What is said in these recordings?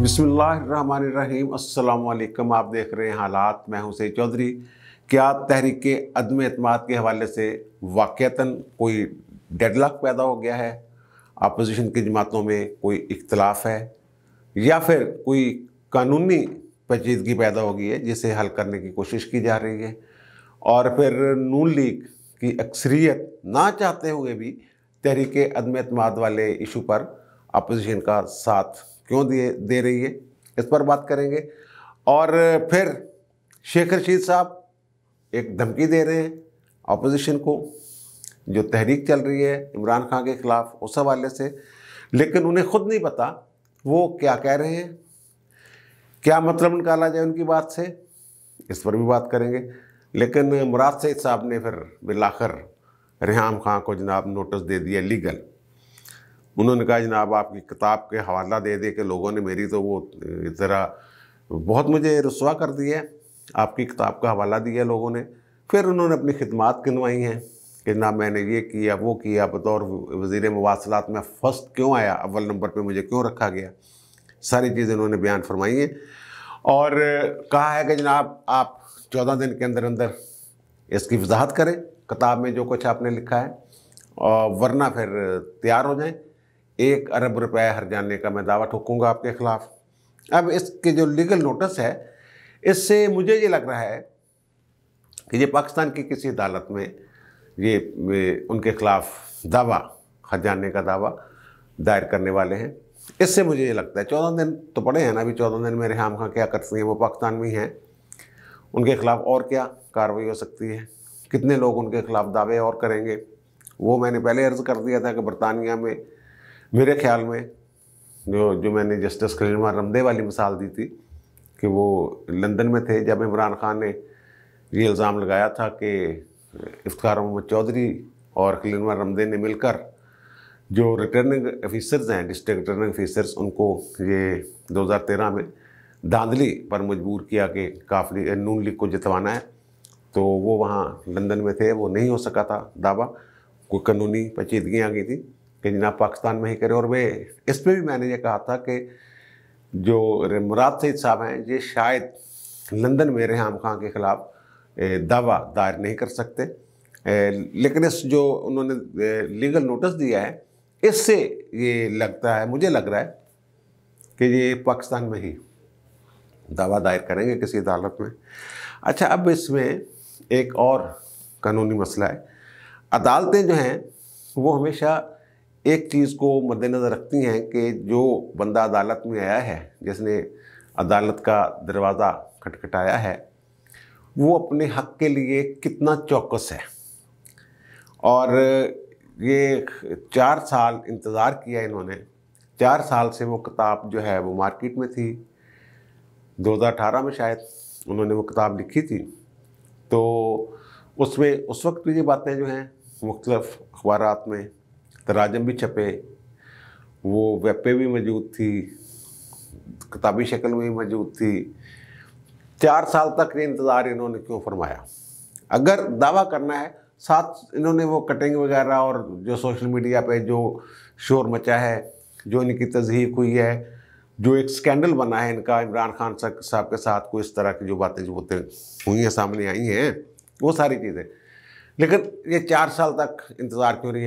बिसमीम् अल्लाम आप देख रहे हैं हालात मैं हुसैन चौधरी क्या तहरीक अदम अतमाद के हवाले से वाक़ता कोई डेडलॉक पैदा हो गया है अपोजिशन की जमातों में कोई इख्तलाफ है या फिर कोई कानूनी पेचीदगी पैदा हो गई है जिसे हल करने की कोशिश की जा रही है और फिर नून लीग की अक्सरियत ना चाहते हुए भी तहरीक अदम अतमाद वाले इशू पर अपोजिशन का साथ क्यों दिए दे रही है इस पर बात करेंगे और फिर शेख रशीद साहब एक धमकी दे रहे हैं अपोजिशन को जो तहरीक चल रही है इमरान खान के ख़िलाफ़ उस हवाले से लेकिन उन्हें खुद नहीं पता वो क्या कह रहे हैं क्या मतलब निकाला जाए उनकी बात से इस पर भी बात करेंगे लेकिन मुराद सईद साहब ने फिर बिलाखर रेहम खां को जनाब नोटिस दे दिया लीगल उन्होंने कहा जनाब आपकी किताब के हवाला दे दे के लोगों ने मेरी तो वो ज़रा बहुत मुझे रसवा कर दिया है आपकी किताब का हवाला दिया लोगों ने फिर उन्होंने अपनी खिदमत गिनवाई हैं कि जनाब मैंने ये किया वो किया बतौर वज़ी मवासलात में फ़र्स्ट क्यों आया अव्वल नंबर पर मुझे क्यों रखा गया सारी चीज़ें उन्होंने बयान फरमाई हैं और कहा है कि जनाब आप चौदह दिन के अंदर अंदर इसकी वजाहत करें किताब में जो कुछ आपने लिखा है और वरना फिर तैयार हो जाएँ एक अरब रुपए हर जाने का मैं दावा ठोकूंगा आपके खिलाफ अब इसके जो लीगल नोटिस है इससे मुझे ये लग रहा है कि ये पाकिस्तान की किसी अदालत में ये उनके खिलाफ दावा हर जाने का दावा दायर करने वाले हैं इससे मुझे ये लगता है चौदह दिन तो पड़े हैं ना अभी चौदह दिन में हम खां क्या करती हैं वो पाकिस्तान में ही हैं उनके खिलाफ और क्या कार्रवाई हो सकती है कितने लोग उनके खिलाफ दावे और करेंगे वो मैंने पहले अर्ज़ कर दिया था कि बरतानिया में मेरे ख्याल में जो जो मैंने जस्टिस कलीमा रमदे वाली मिसाल दी थी कि वो लंदन में थे जब इमरान खान ने ये इल्ज़ाम लगाया था कि इफ्तार मोहम्मद चौधरी और कलीमा रमदे ने मिलकर जो रिटर्निंग ऑफिसर्स हैं डिस्ट्रिक्ट रिटर्निंग ऑफिसर्स उनको ये 2013 में धांधली पर मजबूर किया कि काफली नून लीग को जितवाना है तो वो वहाँ लंदन में थे वो नहीं हो सका था दावा कोई कानूनी पेचीदगियाँ आ गई थी कि जनाब पाकिस्तान में ही करें और वे इस पर भी मैंने ये कहा था कि जो मुराद सईद साहब हैं ये शायद लंदन में रेहम खां के ख़िलाफ़ दावा दायर नहीं कर सकते लेकिन इस जो उन्होंने लीगल नोटिस दिया है इससे ये लगता है मुझे लग रहा है कि ये पाकिस्तान में ही दावा दायर करेंगे किसी अदालत में अच्छा अब इसमें एक और कानूनी मसला है अदालतें जो हैं वो हमेशा एक चीज़ को मद्देनज़र रखती हैं कि जो बंदा अदालत में आया है जिसने अदालत का दरवाज़ा खटखटाया है वो अपने हक के लिए कितना चौकस है और ये चार साल इंतज़ार किया इन्होंने चार साल से वो किताब जो है वो मार्केट में थी 2018 में शायद उन्होंने वो किताब लिखी थी तो उसमें उस वक्त भी ये बातें जो हैं मुख्तलफ़ अखबार में तराजम तो भी छपे वो वेब पे भी मौजूद थी किताबी शक्ल में भी मौजूद थी चार साल तक ये इंतज़ार इन्होंने क्यों फरमाया अगर दावा करना है साथ इन्होंने वो कटिंग वगैरह और जो सोशल मीडिया पे जो शोर मचा है जो इनकी तजहीक हुई है जो एक स्कैंडल बना है इनका इमरान खान साहब के साथ कोई इस तरह की जो बातें जो होते हुई हैं सामने आई हैं वो सारी चीज़ें लेकिन ये चार साल तक इंतज़ार क्यों रही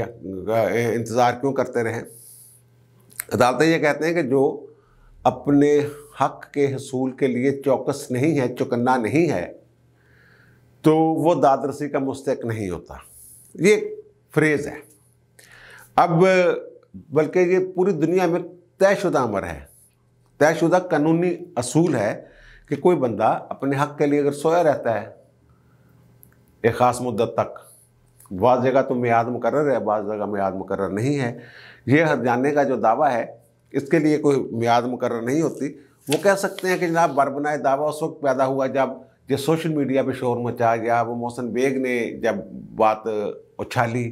इंतज़ार क्यों करते रहें अदालतें ये कहते हैं कि जो अपने हक के हसूल के लिए चौकस नहीं है चुकन्ना नहीं है तो वो दादरसी का मुस्तक नहीं होता ये फ्रेज़ है अब बल्कि ये पूरी दुनिया में तयशुदा अमर है तयशुदा कानूनी असूल है कि कोई बंदा अपने हक के लिए अगर सोया रहता है एक ख़ास मुद्दत तक बाज़ जगह तो मियाद मुकर है बाज़ जगह मियाद मुकर नहीं है ये हर जानने का जो दावा है इसके लिए कोई मियाद मुकर नहीं होती वो कह सकते हैं कि जनाब बरबनाए दावा उस वक्त पैदा हुआ जब जो सोशल मीडिया पे शोर मचा गया वो मोहसन बेग ने जब बात उछाली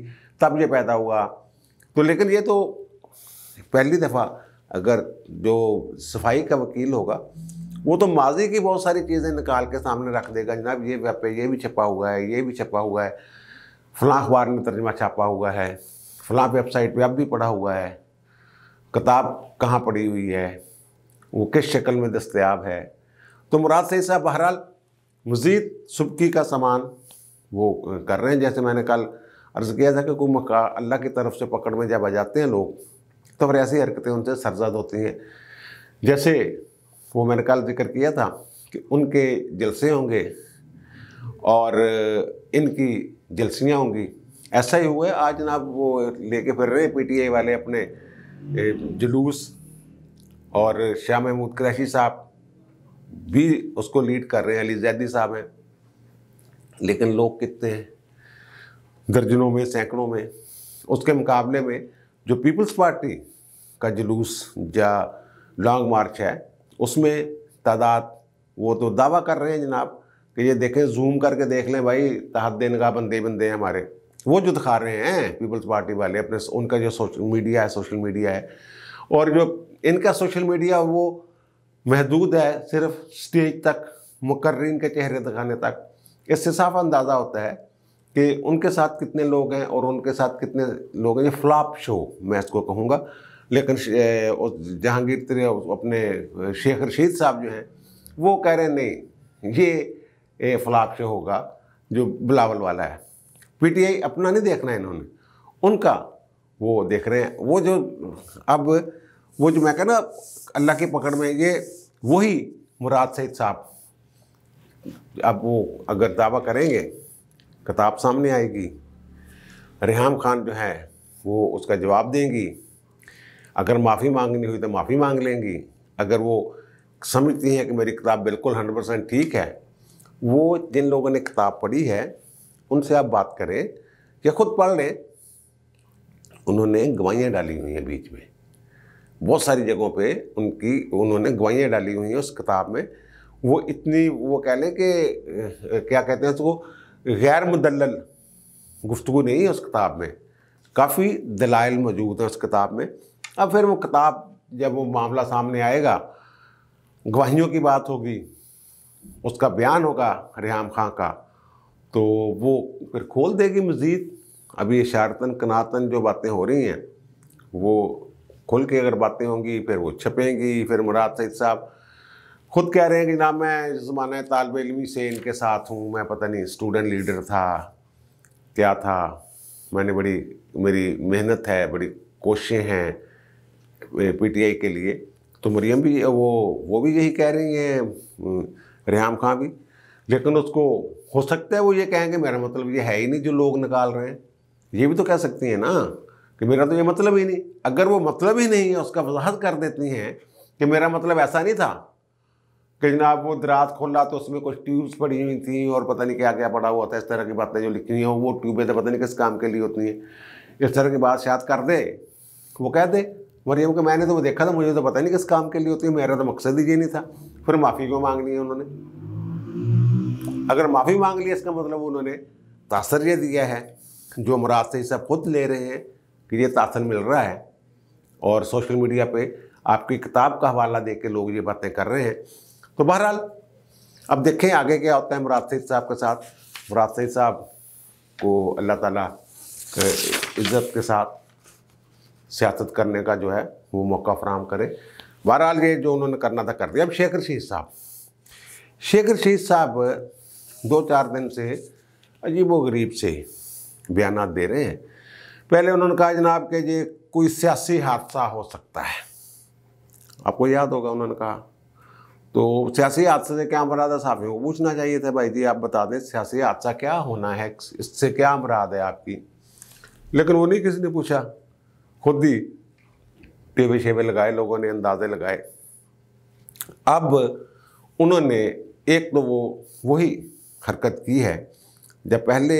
तब ये पैदा हुआ तो लेकिन ये तो पहली दफ़ा अगर जो सफाई का वकील होगा वो तो माजी की बहुत सारी चीज़ें निकाल के सामने रख देगा जनाब ये वेब पे ये भी छपा हुआ है ये भी छपा हुआ है फ़लाँ अखबार में तर्जमा छापा हुआ है फ़लाँ वेबसाइट पर अब भी पढ़ा हुआ है किताब कहाँ पड़ी हुई है वो किस शक्ल में दस्तियाब है तो मुराद सही साहब बहरहाल मज़ीद सुबकी का सामान वो कर रहे हैं जैसे मैंने कल अर्ज़ किया था कि कोई मका अल्लाह की तरफ से पकड़ में जब आ जाते हैं लोग तो फिर ऐसी हरकतें उनसे सरजद होती हैं जैसे वो मैंने कल जिक्र किया था कि उनके जलसे होंगे और इनकी जलसियाँ होंगी ऐसा ही हुआ आज ना वो लेके फिर रहे पीटीआई वाले अपने जुलूस और शाह महमूद क्रैशी साहब भी उसको लीड कर रहे हैं अली जैदी साहब हैं लेकिन लोग कितने हैं दर्जनों में सैकड़ों में उसके मुकाबले में जो पीपल्स पार्टी का जुलूस या लॉन्ग मार्च है उसमें तादाद वो तो दावा कर रहे हैं जनाब कि ये देखें जूम करके देख लें भाई तहदे नगा बंदे बंदे हैं हमारे वो जो दिखा रहे हैं पीपल्स पार्टी वाले अपने उनका जो सोशल मीडिया है सोशल मीडिया है और जो इनका सोशल मीडिया वो महदूद है सिर्फ स्टेज तक मुकर्रीन के चेहरे दिखाने तक इससे साफ अंदाज़ा होता है कि उनके साथ कितने लोग हैं और उनके साथ कितने लोग हैं ये फ्लॉप शो मैं इसको कहूँगा लेकिन जहांगीर अपने शेख रशीद साहब जो हैं वो कह रहे नहीं ये फलाक से होगा जो बिलावल वाला है पीटीआई अपना नहीं देखना है इन्होंने उनका वो देख रहे हैं वो जो अब वो जो मैं कहना अल्लाह की पकड़ में ये वही मुराद सईद साहब अब वो अगर दावा करेंगे किताब सामने आएगी रेहम खान जो है वो उसका जवाब देंगी अगर माफ़ी मांगनी हुई तो माफ़ी मांग लेंगी अगर वो समझती हैं कि मेरी किताब बिल्कुल हंड्रेड परसेंट ठीक है वो जिन लोगों ने किताब पढ़ी है उनसे आप बात करें या खुद पढ़ लें उन्होंने गवाइयाँ डाली हुई हैं बीच में बहुत सारी जगहों पे उनकी उन्होंने गवाइयाँ डाली हुई हैं उस किताब में वो इतनी वो कह लें कि क्या कहते हैं उसको गैर मुदल गुफ्तु नहीं है उस किताब में काफ़ी दलाइल मौजूद हैं उस किताब में अब फिर वो किताब जब वो मामला सामने आएगा गवाहियों की बात होगी उसका बयान होगा रेहम खां का तो वो फिर खोल देगी मज़ीद अभी इशारतन कनातन जो बातें हो रही हैं वो खुल के अगर बातें होंगी फिर वो छपेंगी फिर मुराद सईद साहब खुद कह रहे हैं कि ना मैं इस ज़माने तालब इलमी से इनके साथ हूँ मैं पता नहीं स्टूडेंट लीडर था क्या था मैंने बड़ी मेरी मेहनत है बड़ी कोशिशें हैं पीटीआई के लिए तो मरियम भी वो वो भी यही कह रही हैं हम्म, रेहम खां भी लेकिन उसको हो सकता है वो ये कहेंगे मेरा मतलब ये है ही नहीं जो लोग निकाल रहे हैं ये भी तो कह सकती हैं ना कि मेरा तो ये मतलब ही नहीं अगर वो मतलब ही नहीं है उसका वजाहत कर देती हैं कि मेरा मतलब ऐसा नहीं था कि जनाब वो दराज खोला तो उसमें कुछ ट्यूब्स पड़ी हुई थी और पता नहीं क्या क्या पड़ा हुआ था इस तरह की बातें जो लिखी हुई हैं वो ट्यूबें तो पता नहीं किस काम के लिए होती हैं इस तरह की बात शायद कर दे वो कह दे मरियम को मैंने तो वो देखा था मुझे तो पता नहीं किस काम के लिए होती है मेरा तो मकसद ही ये नहीं था फिर माफ़ी क्यों मांग ली है उन्होंने अगर माफ़ी मांग ली इसका मतलब उन्होंने तासर यह दिया है जो मुराद से सब खुद ले रहे हैं कि ये तासर मिल रहा है और सोशल मीडिया पर आपकी किताब का हवाला दे के लोग ये बातें कर रहे हैं तो बहरहाल अब देखें आगे क्या होता है मुराद सईद साहब के साथ मुराद सईद साहब को अल्लाह ताला इज़्ज़त के साथ सियासत करने का जो है वो मौका फ्राहम करें बहरहाल ये जो उन्होंने करना था कर दिया अब शेखर शहीद साहब शेखर शहीद साहब दो चार दिन से अजीब व गरीब से बयान दे रहे हैं पहले उन्होंने कहा जनाब के ये कोई सियासी हादसा हो सकता है आपको याद होगा उन्होंने कहा तो सियासी हादसे से क्या मराद है साहब को पूछना चाहिए था भाई जी आप बता दें सियासी हादसा क्या होना है इससे क्या मराद है आपकी लेकिन वो नहीं किसी ने पूछा खुद ही टेबे शेबे लगाए लोगों ने अंदाजे लगाए अब उन्होंने एक तो वो वही हरकत की है जब पहले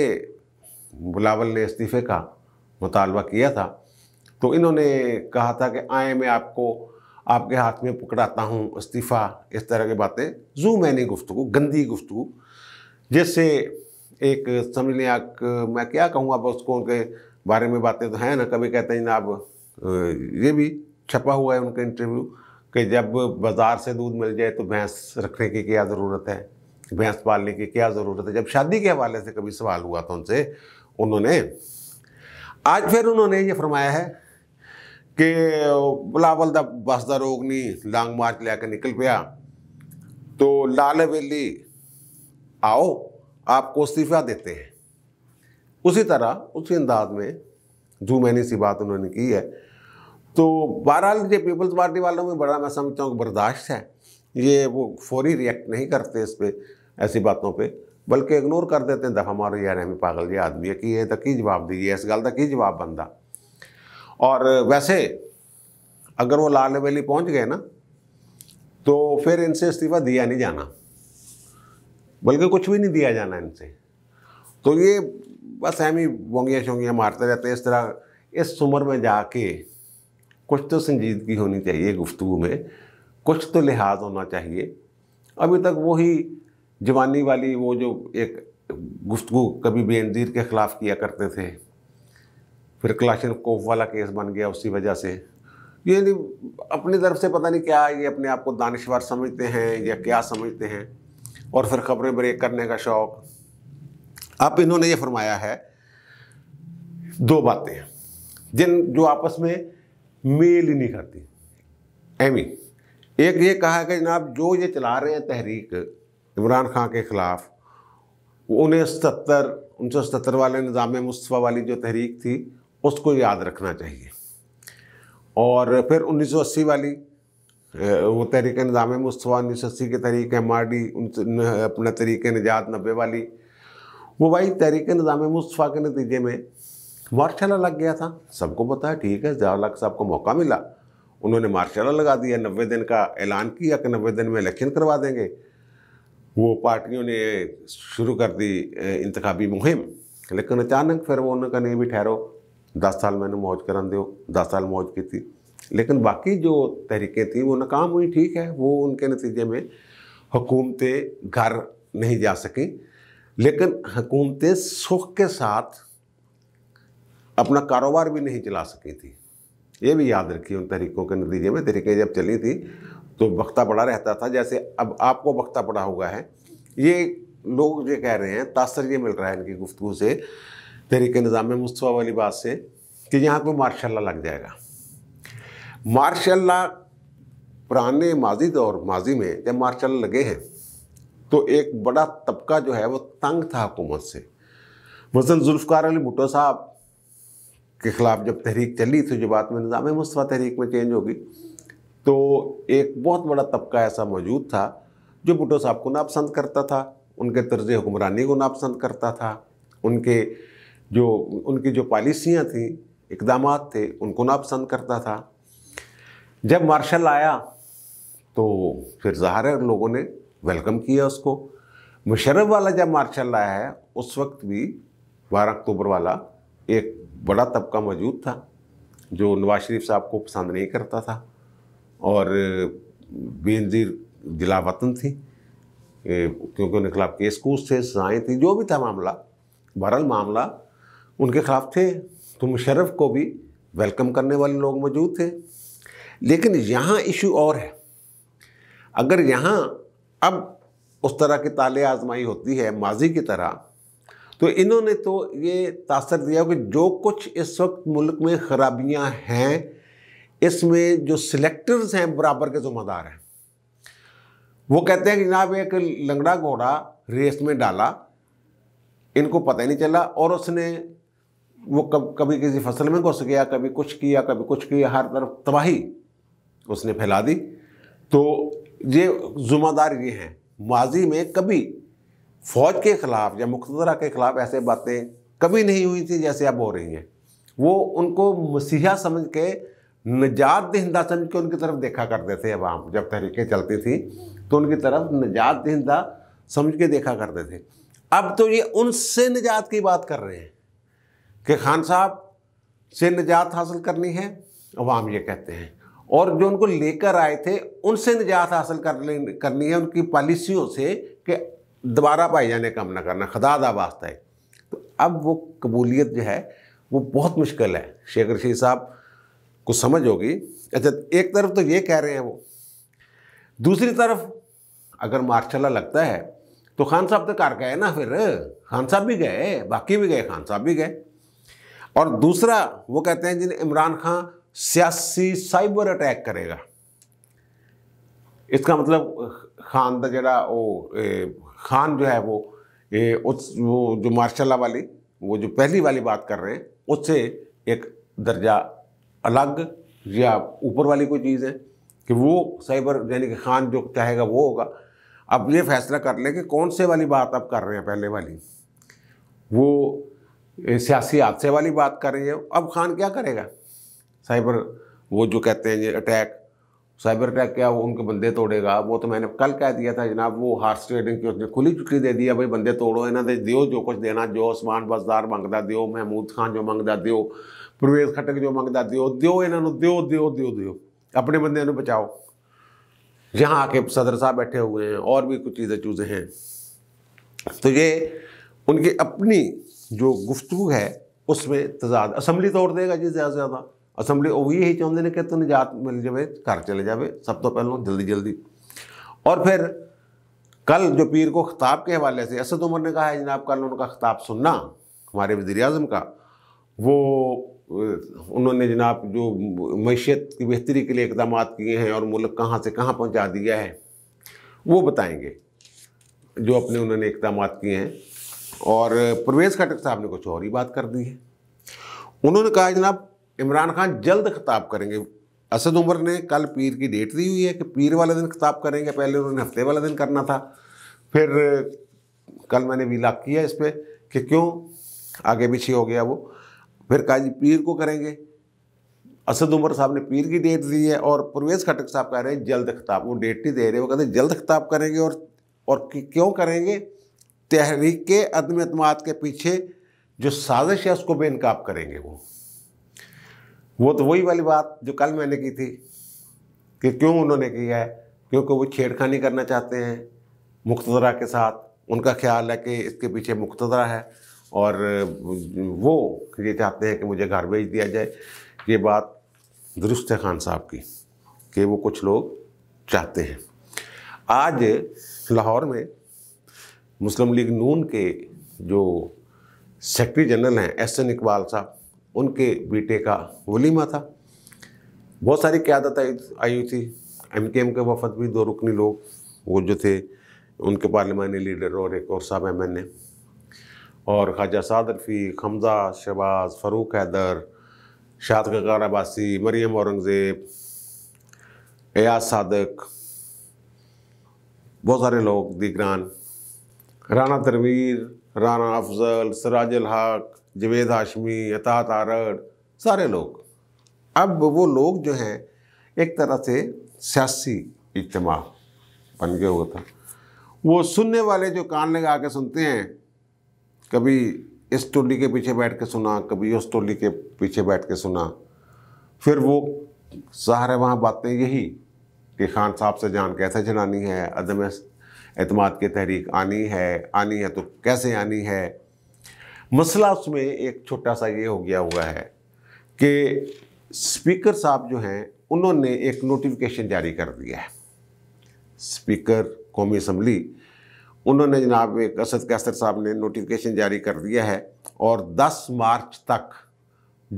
बुलावल ने इस्तीफ़े का मुतालबा किया था तो इन्होंने कहा था कि आए मैं आपको आपके हाथ में पकड़ाता हूँ इस्तीफ़ा इस तरह की बातें जू मैंने गुफ्तु गंदी गुफ्तु जिससे एक समझ लिया मैं क्या कहूँ अब उसको उनके बारे में बातें तो हैं ना कभी कहते हैं ना अब ये भी छपा हुआ है उनका इंटरव्यू कि जब बाज़ार से दूध मिल जाए तो भैंस रखने की क्या ज़रूरत है भैंस पालने की क्या ज़रूरत है जब शादी के हवाले से कभी सवाल हुआ था उनसे उन्होंने आज फिर उन्होंने ये फरमाया है कि बुलावल द बसदा रोगनी लॉन्ग मार्च ले निकल गया तो लाल वेली आओ आपको इस्तीफ़ा देते हैं उसी तरह उसी अंदाज में जो मैंने सी बात उन्होंने की है तो बहरहाल ये पीपल्स पार्टी वालों में बड़ा मैं समझता हूँ बर्दाश्त है ये वो फौरी रिएक्ट नहीं करते इस पर ऐसी बातों पर बल्कि इग्नोर कर देते हैं दफा मारो यार हमें पागल जी आदमी है कि ये तो की जवाब दीजिए इस गल का की जवाब बनता और वैसे अगर वो लाल हवेली पहुँच गए ना तो फिर इनसे इस्तीफा दिया नहीं जाना बल्कि कुछ भी नहीं दिया जाना इनसे तो ये बस एम ही बोंगियाँ शोंगियाँ मारते रहते हैं इस तरह इस उम्र में जाके कुछ तो संजीदगी होनी चाहिए गुफ्तु में कुछ तो लिहाज होना चाहिए अभी तक वही जवानी वाली वो जो एक गुफ्तु कभी बेनज़ीर के ख़िलाफ़ किया करते थे फिर क्लाशन कोफ वाला केस बन गया उसी वजह से ये नहीं अपनी तरफ से पता नहीं क्या ये अपने आप को दानश्वर समझते हैं या क्या समझते हैं और फिर खबरें ब्रेक करने का शौक़ अब इन्होंने ये फरमाया है दो बातें जिन जो आपस में मेल ही नहीं करती एमी एक ये कहा कि जनाब जो ये चला रहे हैं तहरीक इमरान खान के ख़िलाफ़ उन्हें सत्तर उन्नीस सौ सतर वाले निज़ाम मुस्तफ़ा वाली जो तहरीक थी उसको याद रखना चाहिए और फिर उन्नीस सौ अस्सी वाली वो तहरीक निज़ाम मुस्तफ़ा उन्नीस सौ अस्सी के तहरीक एम आर डी अपना तहरीक निजात नब्बे वाली वो भाई तहरीक निज़ाम मुस्तफ़ा के नतीजे में मार्शाला लग गया था सबको पता है ठीक है लाख साहब को मौका मिला उन्होंने मार्शाला लगा दिया नब्बे दिन का ऐलान किया कि नब्बे दिन में इलेक्शन करवा देंगे वो पार्टियों ने शुरू कर दी इंतबी मुहिम लेकिन अचानक फिर वो उन्होंने कहा नहीं भी ठहरो दस साल मैंने मौज करा दो दस साल मौज की थी लेकिन बाकी जो तहरीकें थी वो नाकाम हुई ठीक है वो उनके नतीजे में हुकूमतें घर नहीं जा सकें लेकिन हुकूमतें सुख के साथ अपना कारोबार भी नहीं चला सकी थी ये भी याद रखिए उन तरीकों के नतीजे में तरीके जब चली थी तो वक्ता पड़ा रहता था जैसे अब आपको वक्ता पड़ा हुआ है ये लोग ये कह रहे हैं तासर ये मिल रहा है इनकी गुफ्तु से तरीके निज़ाम मुस्तफ़ा वाली बात से कि यहाँ पर मार्शाला लग जाएगा मार्शाला पुराने माजी दौर माजी में जब मार्शाला लगे हैं तो एक बड़ा तबका जो है वो तंग था हुकूमत से मसलन जुल्फकार अली भुटो साहब के ख़िलाफ़ जब तहरीक चली तो जो बात में निज़ाम मुस्तफ़ा तहरीक में चेंज होगी तो एक बहुत बड़ा तबका ऐसा मौजूद था जो भुटो साहब को नापसंद करता था उनके तर्ज हुक्मरानी को नापसंद करता था उनके जो उनकी जो पॉलिसियाँ थी इकदाम थे उनको नापसंद करता था जब मार्शल आया तो फिर ज़ाहिर लोगों ने वेलकम किया उसको मुशर्रफ वाला जब मार्शल लाया है उस वक्त भी बारह अक्टूबर वाला एक बड़ा तबका मौजूद था जो नवाज शरीफ साहब को पसंद नहीं करता था और बेनजीर जिला वतन थी क्योंकि उनके खिलाफ केस कूस थे सजाएँ थी जो भी था मामला बहरल मामला उनके खिलाफ थे तो मुशर्रफ को भी वेलकम करने वाले लोग मौजूद थे लेकिन यहाँ इशू और है अगर यहाँ अब उस तरह की ताले आजमाई होती है माजी की तरह तो इन्होंने तो ये तासर दिया कि जो कुछ इस वक्त मुल्क में खराबियां हैं इसमें जो सिलेक्टर्स हैं बराबर के जुम्मेदार हैं वो कहते हैं कि जनाब एक लंगड़ा घोड़ा रेस में डाला इनको पता ही नहीं चला और उसने वो कब कभी किसी फसल में घुस गया कभी कुछ किया कभी कुछ किया हर तरफ तबाही उसने फैला दी तो ये जुम्मेदार ये हैं माजी में कभी फौज के ख़िलाफ़ या मुख्तरा के ख़िलाफ़ ऐसे बातें कभी नहीं हुई थी जैसे अब हो रही हैं वो उनको मसीहा समझ के नजात दहिंदा समझ के उनकी तरफ देखा करते थे अवाम जब तहरीकें चलती थी तो उनकी तरफ नजात दहिंदा समझ के देखा करते थे अब तो ये उनसे निजात की बात कर रहे हैं कि खान साहब से निजात हासिल करनी है अवाम ये कहते हैं और जो उनको लेकर आए थे उनसे निजात हासिल कर करनी है उनकी पॉलिसियों से कि दोबारा पाए जाने का हम ना करना खदादा वास्ता है तो अब वो कबूलियत जो है वो बहुत मुश्किल है शेख रशीद साहब को समझ होगी अच्छा एक तरफ तो ये कह रहे हैं वो दूसरी तरफ अगर मार्शाला लगता है तो खान साहब तो कार गए ना फिर खान साहब भी गए बाकी भी गए खान साहब भी गए और दूसरा वो कहते हैं जिन्हें इमरान खान सियासी साइबर अटैक करेगा इसका मतलब खान का जरा वो खान जो है वो ए, उस वो जो मार्शाला वाली वो जो पहली वाली बात कर रहे हैं उससे एक दर्जा अलग या ऊपर वाली कोई चीज़ है कि वो साइबर यानी कि खान जो चाहेगा वो होगा अब ये फैसला कर लें कि कौन से वाली बात आप कर रहे हैं पहले वाली वो सियासी हादसे वाली बात कर रही है अब खान क्या करेगा साइबर वो जो कहते हैं ये अटैक साइबर अटैक क्या वो उनके बंदे तोड़ेगा वो तो मैंने कल कह दिया था जनाब वो हार्स ट्रेडिंग की उसने खुली चुटकी दे दिया भाई बंदे तोड़ो इन्हों ने दियो जो कुछ देना जो उस्मान बसदार मंगता दियो महमूद खान जो मंगता दियो परवेज खटक जो मंगता दियो दियो इन्हों दियो दियो दियो दियो अपने बंदे बचाओ यहाँ आके सदर साहब बैठे हुए हैं और भी कुछ चीज़ें चूज़ें हैं तो ये उनकी अपनी जो गुफ्तु है उसमें तजाद असम्बली तोड़ देगा जी ज़्यादा से ज़्यादा वो ਉਹ यही चाहते हैं कि ਤੈਨੂੰ निजात मिल जाए घर चले जाए सब तो पहलों जल्दी जल्दी और फिर कल जो पीर को खिताब के हवाले से असद उमर ने कहा है जनाब कल उनका खिताब सुनना हमारे वजी अजम का वो उन्होंने जनाब जो मीशत की बेहतरी के लिए इकदाम किए हैं और मुल्क कहाँ से कहाँ पहुँचा दिया है वो बताएंगे जो अपने उन्होंने इकदाम किए हैं और परवेज़ खटक साहब ने कुछ और ही बात कर दी है उन्होंने कहा जनाब इमरान खान जल्द खिताब करेंगे असद उमर ने कल पीर की डेट दी हुई है कि पीर वाले दिन खिताब करेंगे पहले उन्होंने हफ्ते वाला दिन करना था फिर कल मैंने विलाप किया इस पर कि क्यों आगे पीछे हो गया वो फिर काजी पीर को करेंगे असद उमर साहब ने पीर की डेट दी है और परवेज़ खटक साहब कह रहे हैं जल्द खिताब वो डेट नहीं दे रहे वो कहते हैं जल्द खिताब करेंगे और और क्यों करेंगे तहरीक के अदम अतमाद के पीछे जो साजिश है उसको बेनकाब करेंगे वो वो तो वही वाली बात जो कल मैंने की थी कि क्यों उन्होंने किया है क्योंकि वो छेड़खानी करना चाहते हैं मुख्तरा के साथ उनका ख्याल है कि इसके पीछे मुख्तरा है और वो ये चाहते हैं कि मुझे घर भेज दिया जाए ये बात दुरुस्त है खान साहब की कि वो कुछ लोग चाहते हैं आज लाहौर में मुस्लिम लीग नून के जो सेक्रटरी जनरल हैं एस एन इकबाल साहब उनके बेटे का वलीमा था बहुत सारी क्यादत आई हुई थी एम के एम के वफद भी दो रुकनी लोग वो जो थे उनके पार्लियामानी लीडर और एक और साहब एम एन ए और ख्वाजा साद रफ़ीक हमजा शहबाज फ़रूक हैदर शाद गगार अबासी मरियम औरंगज़ेब एयाज सादक बहुत सारे लोग दिगरान राना तरवीर राना अफजल सराज हक जवेद हाशमी यथा तारण सारे लोग अब वो लोग जो हैं एक तरह से सियासी इज्तम बन गया हुआ था वो सुनने वाले जो कान लगा के सुनते हैं कभी इस टोली के पीछे बैठ के सुना कभी उस टोली के पीछे बैठ के सुना फिर वो सारे वहाँ बातें यही कि खान साहब से जान कैसे चलानी है अदम अतमाद की तहरीक आनी है आनी है तो कैसे आनी है मसला उसमें एक छोटा सा ये हो गया हुआ है कि स्पीकर साहब जो हैं उन्होंने एक नोटिफिकेशन जारी कर दिया है स्पीकर कौमी असम्बली उन्होंने जनाब एक असद कैसर साहब ने नोटिफिकेशन जारी कर दिया है और 10 मार्च तक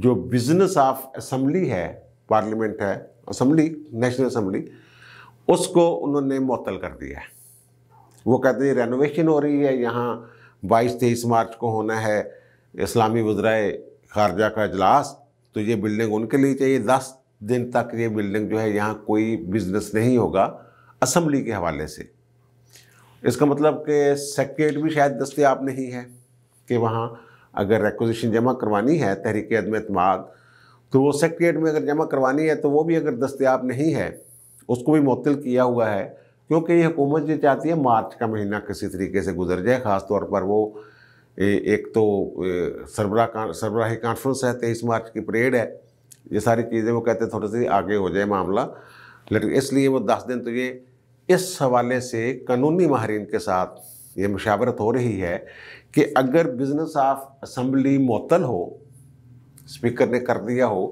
जो बिजनेस ऑफ असम्बली है पार्लियामेंट है असम्बली नेशनल असम्बली उसको उन्होंने मअतल कर दिया है वो कहते हैं रेनोवेशन हो रही है यहाँ बाईस तेईस मार्च को होना है इस्लामी वज्राए खारजा का अजलास तो ये बिल्डिंग उनके लिए चाहिए दस दिन तक ये बिल्डिंग जो है यहाँ कोई बिजनेस नहीं होगा असम्बली के हवाले से इसका मतलब कि सेक्रेट भी शायद दस्तियाब नहीं है कि वहाँ अगर रेकोजिशन जमा करवानी है तहरीक अदम अतमाद तो वो सेक्रेट में अगर जमा करवानी है तो वो भी अगर दस्तियाब नहीं है उसको भी मुतल किया हुआ है क्योंकि ये हुकूमत ये चाहती है मार्च का महीना किसी तरीके से गुजर जाए ख़ास तौर पर वो एक तो सरबरा सरबराही कॉन्फ्रेंस है तेईस मार्च की परेड है ये सारी चीज़ें वो कहते हैं थोड़ी सी आगे हो जाए मामला लेकिन इसलिए वो दस दिन तो ये इस हवाले से कानूनी माहरीन के साथ ये मशावरत हो रही है कि अगर बिजनेस ऑफ असम्बली मअतल हो स्पीकर ने कर दिया हो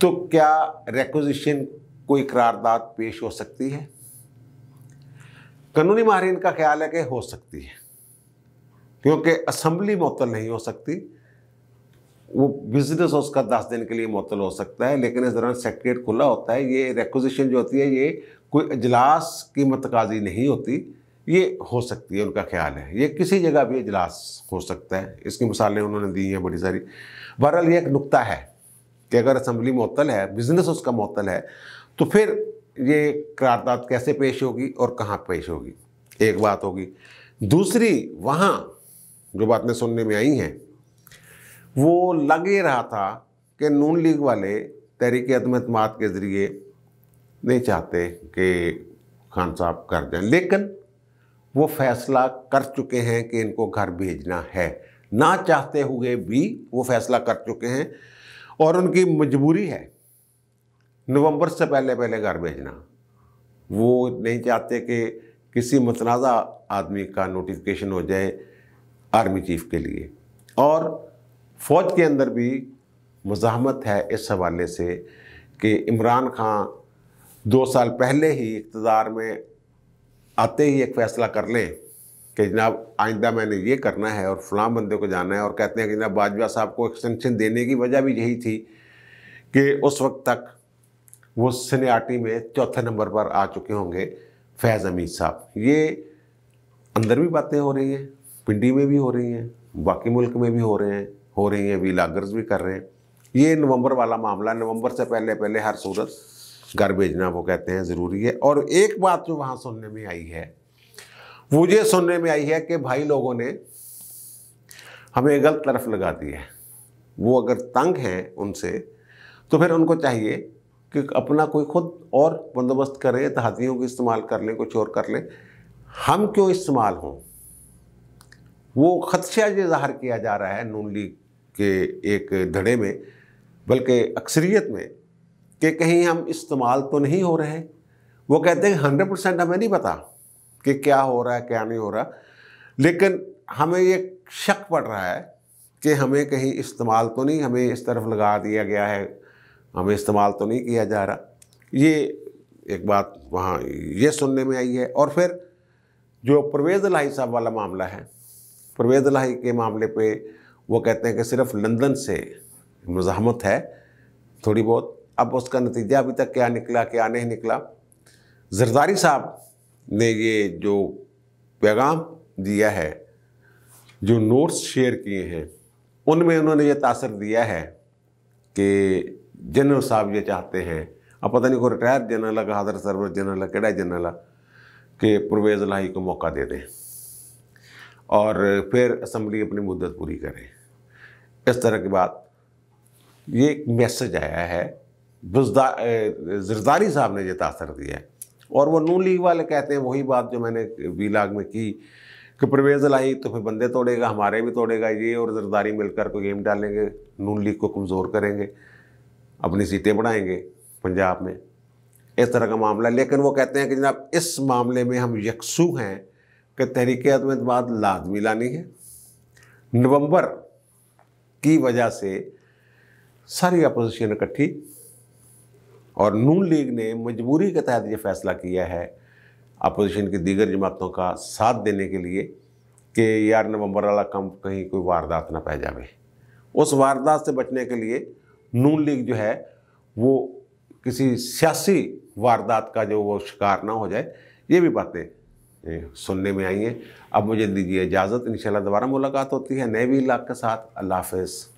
तो क्या रेकोजिशन कोई करारदाद पेश हो सकती है कानूनी माहरीन का ख्याल है कि हो सकती है क्योंकि असम्बली मअतल नहीं हो सकती वो बिजनेस उसका दस दिन के लिए मअतल हो सकता है लेकिन इस दौरान सेक्रेट खुला होता है ये रेकोजिशन जो होती है ये कोई अजलास की मतकाजी नहीं होती ये हो सकती है उनका ख्याल है ये किसी जगह भी अजलास हो सकता है इसकी मिसालें उन्होंने दी हैं बड़ी सारी बहरहाल ये एक नुकता है कि अगर असम्बली मअतल है बिजनेस उसका मअतल है तो फिर ये करारदाद कैसे पेश होगी और कहाँ पेश होगी एक बात होगी दूसरी वहाँ जो बातें सुनने में आई हैं वो लग ही रहा था कि नून लीग वाले तहरीक अदम अतमाद के ज़रिए नहीं चाहते कि खान साहब कर दें लेकिन वो फैसला कर चुके हैं कि इनको घर भेजना है ना चाहते हुए भी वो फैसला कर चुके हैं और उनकी मजबूरी है नवंबर से पहले पहले घर भेजना वो नहीं चाहते कि किसी मतनाज़ा आदमी का नोटिफिकेशन हो जाए आर्मी चीफ़ के लिए और फ़ौज के अंदर भी मजामत है इस हवाले से कि इमरान खान दो साल पहले ही इकतदार में आते ही एक फ़ैसला कर लें कि जनाब आइंदा मैंने ये करना है और फलाम बंदे को जाना है और कहते हैं कि जनाब बाजवा साहब को एक्सटेंशन देने की वजह भी यही थी कि उस वक्त तक वो सिनेआटी में चौथे नंबर पर आ चुके होंगे फैज़ हमीद साहब ये अंदर भी बातें हो रही हैं पिंडी में भी हो रही हैं बाकी मुल्क में भी हो रहे हैं हो रही हैं वीलागर्स भी कर रहे हैं ये नवंबर वाला मामला नवंबर से पहले पहले हर सूरत घर भेजना वो कहते हैं ज़रूरी है और एक बात जो वहाँ सुनने में आई है वो ये सुनने में आई है कि भाई लोगों ने हमें गलत तरफ लगा दी है वो अगर तंग हैं उनसे तो फिर उनको चाहिए कि अपना कोई खुद और बंदोबस्त करे तो हाथियों को इस्तेमाल कर लें कुछ और कर लें हम क्यों इस्तेमाल हों वो खदशा ये जाहिर किया जा रहा है नून लीग के एक धड़े में बल्कि अक्सरियत में कि कहीं हम इस्तेमाल तो नहीं हो रहे वो कहते हैं हंड्रेड परसेंट हमें नहीं पता कि क्या हो रहा है क्या नहीं हो रहा लेकिन हमें ये शक पड़ रहा है कि हमें कहीं इस्तेमाल तो नहीं हमें इस तरफ लगा दिया गया है हमें इस्तेमाल तो नहीं किया जा रहा ये एक बात वहाँ ये सुनने में आई है और फिर जो परवेज़ लाही साहब वाला मामला है परवेज़ लाही के मामले पे वो कहते हैं कि सिर्फ लंदन से मजामत है थोड़ी बहुत अब उसका नतीजा अभी तक क्या निकला क्या नहीं निकला जरदारी साहब ने ये जो पैगाम दिया है जो नोट्स शेयर किए हैं उनमें उन्होंने ये तासर दिया है कि जनरल साहब ये चाहते हैं अब पता नहीं को रिटायर्ड जनरल है हादर सरवर जनरल है कड़ा जनरल है कि परवेज़ लाही को मौका दे दें और फिर असम्बली अपनी मुद्दत पूरी करें इस तरह की बात ये एक मैसेज आया है जरदारी साहब ने ये तासर दिया है और वो नू लीग वाले कहते हैं वही बात जो मैंने लाग में की कि परवेज़ लाही तो फिर बंदे तोड़ेगा हमारे भी तोड़ेगा ये और जरदारी मिलकर कोई गेम डालेंगे नून लीग को कमज़ोर करेंगे अपनी सीटें बढ़ाएंगे पंजाब में इस तरह का मामला लेकिन वो कहते हैं कि जनाब इस मामले में हम यकसू हैं कि तहरीक अदमतबाद लाजमी लानी है नवंबर की वजह से सारी अपोजिशन इकट्ठी और नून लीग ने मजबूरी के तहत ये फैसला किया है अपोजिशन की दीगर जमातों का साथ देने के लिए कि यार नवंबर वाला कम कहीं कोई वारदात ना पै जाए उस वारदात से बचने के लिए नून लीग जो है वो किसी सियासी वारदात का जो वो शिकार ना हो जाए ये भी बातें सुनने में आई हैं अब मुझे दीजिए इजाज़त इन दोबारा मुलाकात होती है नए भी इलाक के साथ अल्लाह हाफिज़